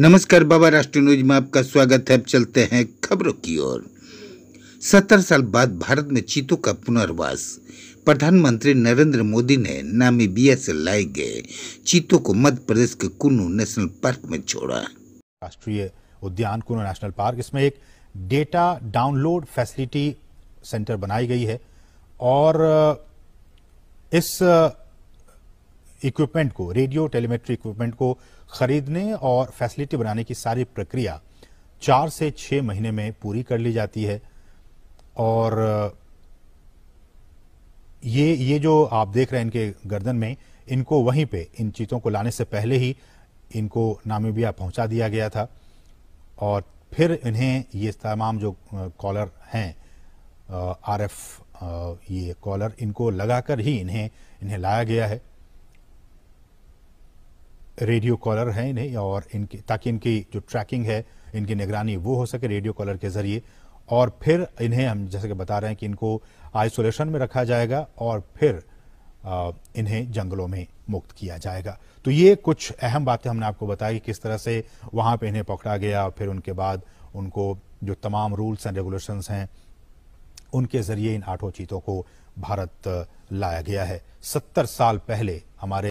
नमस्कार बाबा राष्ट्र न्यूज में आपका स्वागत है अब चलते हैं खबरों की ओर सत्तर साल बाद भारत में चीतों का पुनर्वास प्रधानमंत्री नरेंद्र मोदी ने नामीबिया से लाए गए चीतों को मध्य प्रदेश के कुन्नू नेशनल पार्क में छोड़ा राष्ट्रीय उद्यान कुनू नेशनल पार्क इसमें एक डेटा डाउनलोड फैसिलिटी सेंटर बनाई गई है और इस इक्विपमेंट को रेडियो टेलीमेट्री इक्विपमेंट को खरीदने और फैसिलिटी बनाने की सारी प्रक्रिया चार से छः महीने में पूरी कर ली जाती है और ये ये जो आप देख रहे हैं इनके गर्दन में इनको वहीं पे इन चीज़ों को लाने से पहले ही इनको नामीबिया पहुंचा दिया गया था और फिर इन्हें ये तमाम जो कॉलर हैं आरएफ ये कॉलर इनको लगाकर ही इन्हें इन्हें लाया गया है रेडियो कॉलर हैं इन्हें और इनकी ताकि इनकी जो ट्रैकिंग है इनकी निगरानी वो हो सके रेडियो कॉलर के जरिए और फिर इन्हें हम जैसे कि बता रहे हैं कि इनको आइसोलेशन में रखा जाएगा और फिर इन्हें जंगलों में मुक्त किया जाएगा तो ये कुछ अहम बातें हमने आपको बताई कि किस तरह से वहां पे इन्हें पकड़ा गया फिर उनके बाद उनको जो तमाम रूल्स एंड रेगुलेशंस हैं उनके जरिए इन आठों चीतों को भारत लाया गया है सत्तर साल पहले हमारे